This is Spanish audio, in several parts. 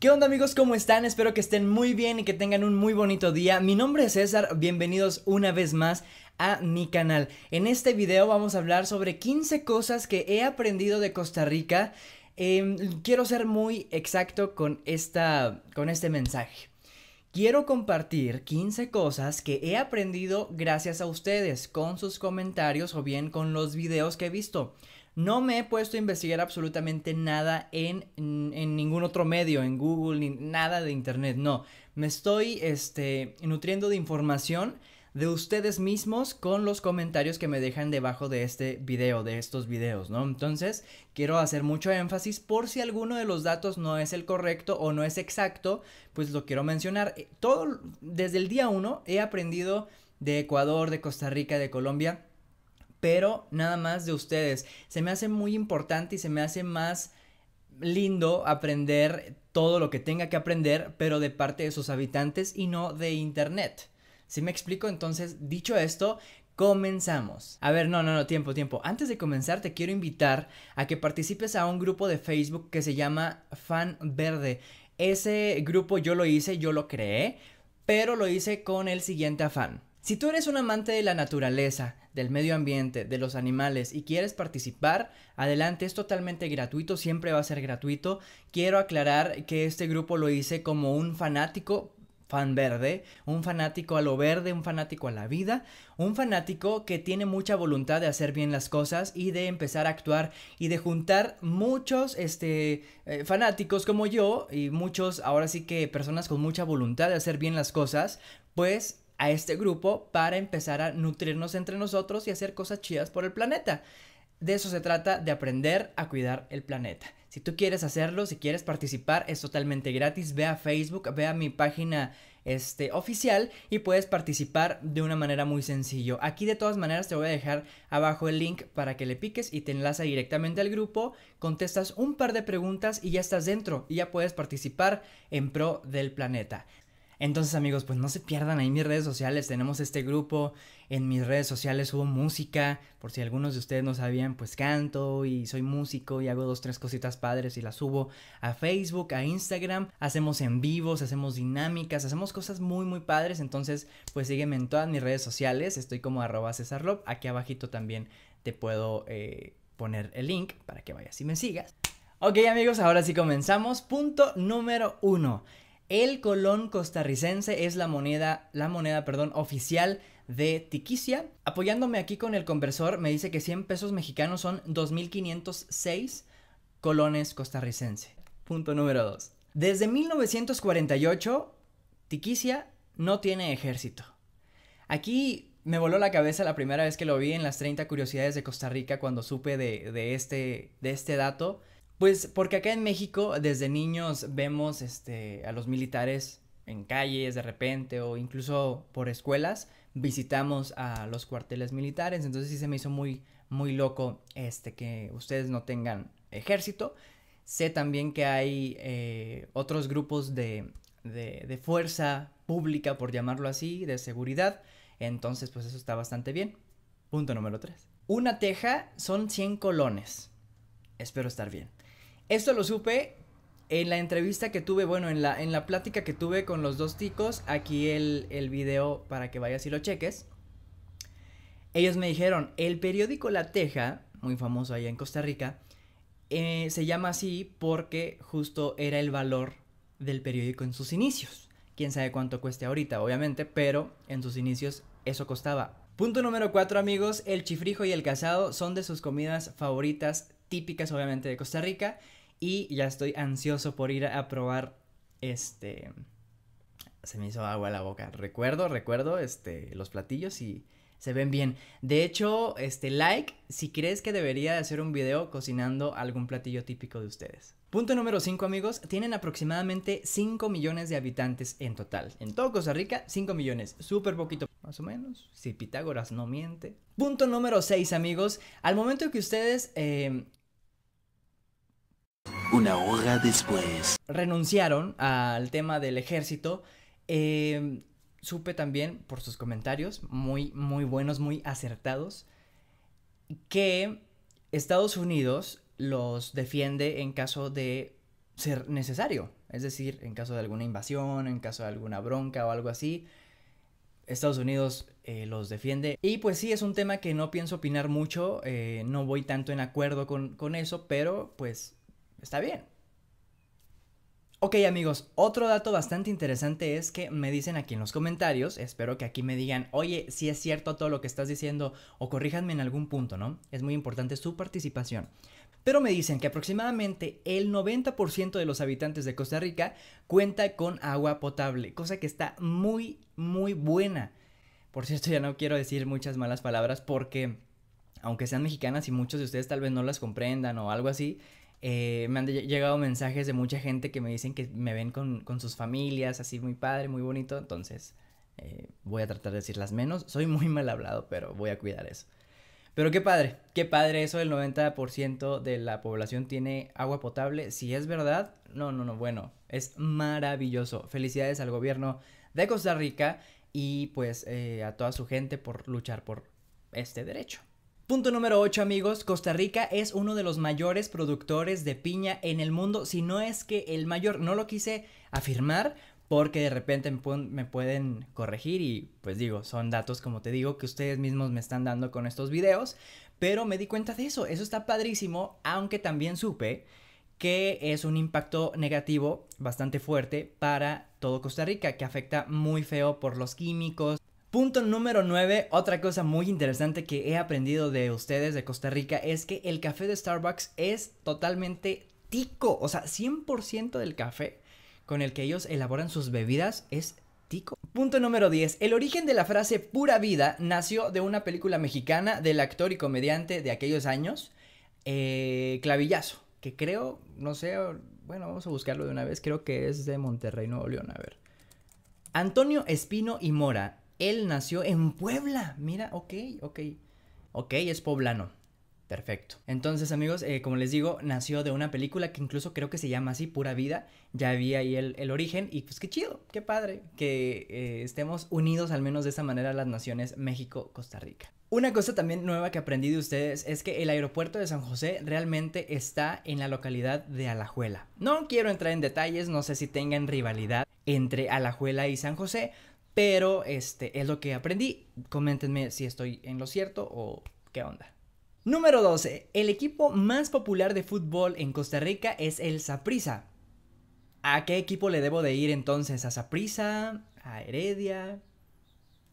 ¿Qué onda amigos? ¿Cómo están? Espero que estén muy bien y que tengan un muy bonito día. Mi nombre es César, bienvenidos una vez más a mi canal. En este video vamos a hablar sobre 15 cosas que he aprendido de Costa Rica. Em, quiero ser muy exacto con, esta, con este mensaje. Quiero compartir 15 cosas que he aprendido gracias a ustedes, con sus comentarios o bien con los videos que he visto. No me he puesto a investigar absolutamente nada en, ningún otro medio, en Google, ni nada de internet, no. Me estoy este, nutriendo de información de ustedes mismos con los comentarios que me dejan debajo de este video, de estos videos, ¿no? Entonces, quiero hacer mucho énfasis por si alguno de los datos no es el correcto o no es exacto, pues lo quiero mencionar. Eh, todo, desde el día 1 he aprendido de Ecuador, de Costa Rica, de Colombia, pero nada más de ustedes. Se me hace muy importante y se me hace más lindo aprender todo lo que tenga que aprender, pero de parte de sus habitantes y no de Internet. ¿Sí me explico? Entonces, dicho esto, comenzamos. A ver, no, no, no, tiempo, tiempo. Antes de comenzar, te quiero invitar a que participes a un grupo de Facebook que se llama Fan Verde. Ese grupo yo lo hice, yo lo creé, pero lo hice con el siguiente afán. Si tú eres un amante de la naturaleza, del medio ambiente, de los animales y quieres participar, adelante, es totalmente gratuito, siempre va a ser gratuito. Quiero aclarar que este grupo lo hice como un fanático fan verde, un fanático a lo verde, un fanático a la vida, un fanático que tiene mucha voluntad de hacer bien las cosas y de empezar a actuar y de juntar muchos este eh, fanáticos como yo y muchos ahora sí que personas con mucha voluntad de hacer bien las cosas, pues a este grupo para empezar a nutrirnos entre nosotros y hacer cosas chidas por el planeta. De eso se trata, de aprender a cuidar el planeta. Si tú quieres hacerlo, si quieres participar, es totalmente gratis. Ve a Facebook, ve a mi página este, oficial y puedes participar de una manera muy sencillo. Aquí de todas maneras te voy a dejar abajo el link para que le piques y te enlaza directamente al grupo, contestas un par de preguntas y ya estás dentro y ya puedes participar en pro del planeta. Entonces amigos, pues no se pierdan ahí mis redes sociales, tenemos este grupo, en mis redes sociales subo música, por si algunos de ustedes no sabían, pues canto y soy músico y hago dos, tres cositas padres y las subo a Facebook, a Instagram, hacemos en vivos, hacemos dinámicas, hacemos cosas muy, muy padres, entonces pues sígueme en todas mis redes sociales, estoy como arroba César aquí abajito también te puedo eh, poner el link para que vayas y me sigas. Ok amigos, ahora sí comenzamos, punto número uno. El colón costarricense es la moneda, la moneda, perdón, oficial de Tiquicia. Apoyándome aquí con el conversor, me dice que 100 pesos mexicanos son 2.506 colones costarricenses. Punto número 2. Desde 1948, Tiquicia no tiene ejército. Aquí me voló la cabeza la primera vez que lo vi en las 30 curiosidades de Costa Rica cuando supe este, de este dato. Pues porque acá en México desde niños vemos este, a los militares en calles de repente o incluso por escuelas visitamos a los cuarteles militares, entonces sí se me hizo muy muy loco este que ustedes no tengan ejército. Sé también que hay eh, otros grupos de, fuerza pública, por llamarlo así, de seguridad. Entonces, pues eso está bastante bien. Punto número 3. Una teja son 100 colones. Espero estar bien. Esto lo supe en la entrevista que tuve, bueno, en la, en la plática que tuve con los dos ticos, aquí el, video para que vayas y lo cheques. Ellos me dijeron, el periódico La Teja, muy famoso allá en Costa Rica, eh, se llama así porque justo era el valor del periódico en sus inicios. Quién sabe cuánto cueste ahorita, obviamente, pero en sus inicios eso costaba. Punto número 4 amigos, el chifrijo y el casado son de sus comidas favoritas típicas obviamente de Costa Rica y ya estoy ansioso por ir a probar este... Se me hizo agua la boca. Recuerdo, recuerdo este, los platillos y se ven bien. De hecho, este like si crees que debería hacer un video cocinando algún platillo típico de ustedes. Punto número 5 amigos, tienen aproximadamente 5 millones de habitantes en total. En todo Costa Rica, 5 millones, súper poquito, más o menos, si Pitágoras no miente. Punto número 6 amigos, al momento que ustedes eh, una hora después. Renunciaron al tema del ejército. Em, supe también por sus comentarios, muy, muy buenos, muy acertados, que Estados Unidos los defiende en caso de ser necesario. Es decir, en caso de alguna invasión, en caso de alguna bronca o algo así, Estados Unidos eh, los defiende. Y pues sí, es un tema que no pienso opinar mucho, eh, no voy tanto en acuerdo con, con eso, pero pues Está bien. Ok amigos, otro dato bastante interesante es que me dicen aquí en los comentarios, espero que aquí me digan, oye, si es cierto todo lo que estás diciendo o corríjanme en algún punto, ¿no? Es muy importante su participación. Pero me dicen que aproximadamente el 90% de los habitantes de Costa Rica cuenta con agua potable, cosa que está muy, muy buena. Por cierto, ya no quiero decir muchas malas palabras porque, aunque sean mexicanas y muchos de ustedes tal vez no las comprendan o algo así, eh, me han llegado mensajes de mucha gente que me dicen que me ven con, sus familias, así muy padre, muy bonito. Entonces, eh, voy a tratar de decirlas menos. Soy muy mal hablado, pero voy a cuidar eso. Pero qué padre, qué padre eso del 90% de la población tiene agua potable. Si es verdad, no, no, no, bueno, es maravilloso. Felicidades al gobierno de Costa Rica y pues eh, a toda su gente por luchar por este derecho. Punto número 8 amigos, Costa Rica es uno de los mayores productores de piña en el mundo, si no es que el mayor, no lo quise afirmar porque de repente me pueden corregir y pues digo, son datos como te digo que ustedes mismos me están dando con estos videos, pero me di cuenta de eso, eso está padrísimo, aunque también supe que es un impacto negativo bastante fuerte para todo Costa Rica, que afecta muy feo por los químicos, Punto número 9, otra cosa muy interesante que he aprendido de ustedes de Costa Rica es que el café de Starbucks es totalmente tico, o sea, 100% del café con el que ellos elaboran sus bebidas es tico. Punto número 10, el origen de la frase pura vida nació de una película mexicana del actor y comediante de aquellos años, eh, Clavillazo, que creo, no sé, bueno, vamos a buscarlo de una vez, creo que es de Monterrey, Nuevo León, a ver. Antonio Espino y Mora él nació en Puebla. Mira, ok, ok. Ok, es poblano. Perfecto. Entonces, amigos, eh, como les digo, nació de una película que incluso creo que se llama así, Pura Vida. Ya vi ahí el, origen y pues qué chido, qué padre que eh, estemos unidos al menos de esa manera las naciones México-Costa Rica. Una cosa también nueva que aprendí de ustedes es que el aeropuerto de San José realmente está en la localidad de Alajuela. No quiero entrar en detalles, no sé si tengan rivalidad entre Alajuela y San José, pero este es lo que aprendí. Coméntenme si estoy en lo cierto o qué onda. Número 12. El equipo más popular de fútbol en Costa Rica es el Saprissa. ¿A qué equipo le debo de ir entonces? ¿A Saprissa? ¿A Heredia?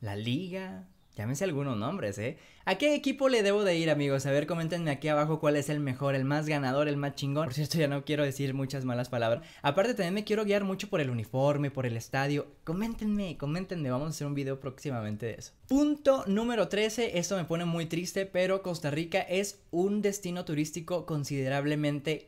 ¿La Liga? Llámense algunos nombres, ¿eh? ¿A qué equipo le debo de ir, amigos? A ver, coméntenme aquí abajo cuál es el mejor, el más ganador, el más chingón. Por cierto, ya no quiero decir muchas malas palabras. Aparte, también me quiero guiar mucho por el uniforme, por el estadio. Coméntenme, coméntenme. Vamos a hacer un video próximamente de eso. Punto número 13. Esto me pone muy triste, pero Costa Rica es un destino turístico considerablemente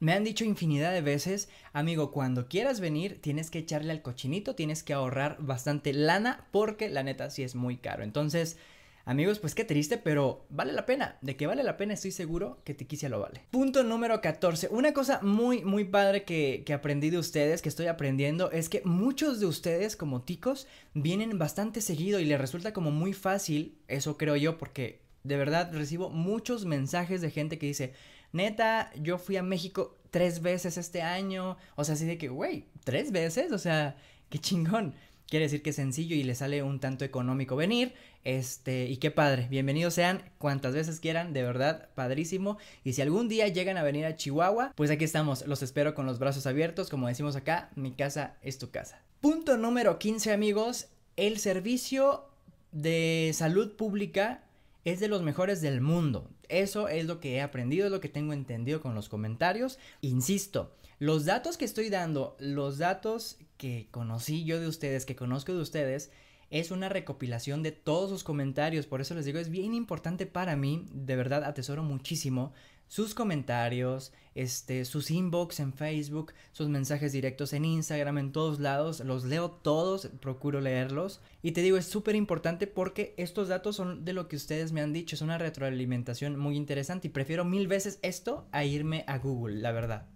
me han dicho infinidad de veces, amigo, cuando quieras venir tienes que echarle al cochinito, tienes que ahorrar bastante lana porque la neta sí es muy caro. Entonces... Amigos, pues qué triste, pero vale la pena. De que vale la pena estoy seguro que Tiquicia lo vale. Punto número 14. Una cosa muy, muy padre que, que, aprendí de ustedes, que estoy aprendiendo, es que muchos de ustedes como ticos vienen bastante seguido y les resulta como muy fácil, eso creo yo, porque de verdad recibo muchos mensajes de gente que dice, Neta, yo fui a México tres veces este año. O sea, así de que, güey, tres veces. O sea, qué chingón. Quiere decir que es sencillo y le sale un tanto económico venir. Este, y qué padre. Bienvenidos sean cuantas veces quieran, de verdad, padrísimo. Y si algún día llegan a venir a Chihuahua, pues aquí estamos. Los espero con los brazos abiertos. Como decimos acá, mi casa es tu casa. Punto número 15, amigos. El servicio de salud pública es de los mejores del mundo. Eso es lo que he aprendido, es lo que tengo entendido con los comentarios. Insisto, los datos que estoy dando, los datos que conocí yo de ustedes, que conozco de ustedes, es una recopilación de todos sus comentarios. Por eso les digo, es bien importante para mí, de verdad atesoro muchísimo sus comentarios, este, sus inbox en Facebook, sus mensajes directos en Instagram, en todos lados. Los leo todos, procuro leerlos. Y te digo, es súper importante porque estos datos son de lo que ustedes me han dicho. Es una retroalimentación muy interesante y prefiero mil veces esto a irme a Google, la verdad.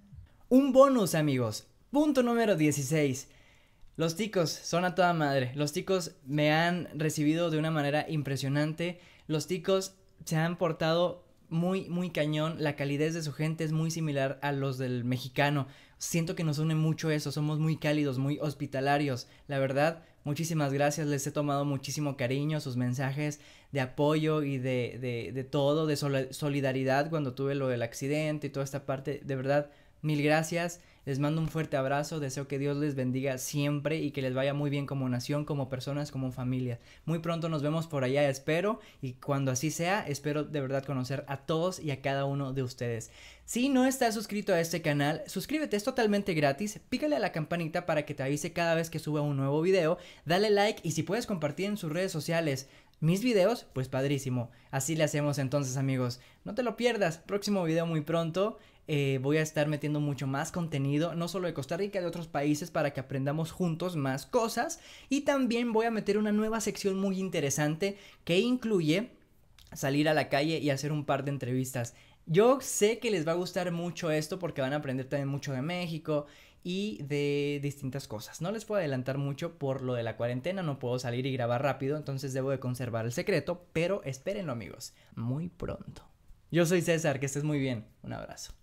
Un bonus, amigos. Punto número 16. Los ticos son a toda madre. Los ticos me han recibido de una manera impresionante. Los ticos se han portado muy, muy cañón. La calidez de su gente es muy similar a los del mexicano. Siento que nos une mucho eso. Somos muy cálidos, muy hospitalarios. La verdad, muchísimas gracias. Les he tomado muchísimo cariño, sus mensajes de apoyo y de, de, todo, de solidaridad cuando tuve lo del accidente y toda esta parte. De verdad, Mil gracias. Les mando un fuerte abrazo, deseo que Dios les bendiga siempre y que les vaya muy bien como nación, como personas, como familia. Muy pronto nos vemos por allá, espero, y cuando así sea, espero de verdad conocer a todos y a cada uno de ustedes. Si no estás suscrito a este canal, suscríbete, es totalmente gratis, pícale a la campanita para que te avise cada vez que suba un nuevo video, dale like y si puedes compartir en sus redes sociales mis videos, pues padrísimo. Así le hacemos entonces amigos. No te lo pierdas, próximo video muy pronto. Eh, voy a estar metiendo mucho más contenido, no solo de Costa Rica, de otros países, para que aprendamos juntos más cosas. Y también voy a meter una nueva sección muy interesante que incluye salir a la calle y hacer un par de entrevistas. Yo sé que les va a gustar mucho esto porque van a aprender también mucho de México y de distintas cosas. No les puedo adelantar mucho por lo de la cuarentena, no puedo salir y grabar rápido, entonces debo de conservar el secreto, pero espérenlo amigos, muy pronto. Yo soy César, que estés muy bien, un abrazo.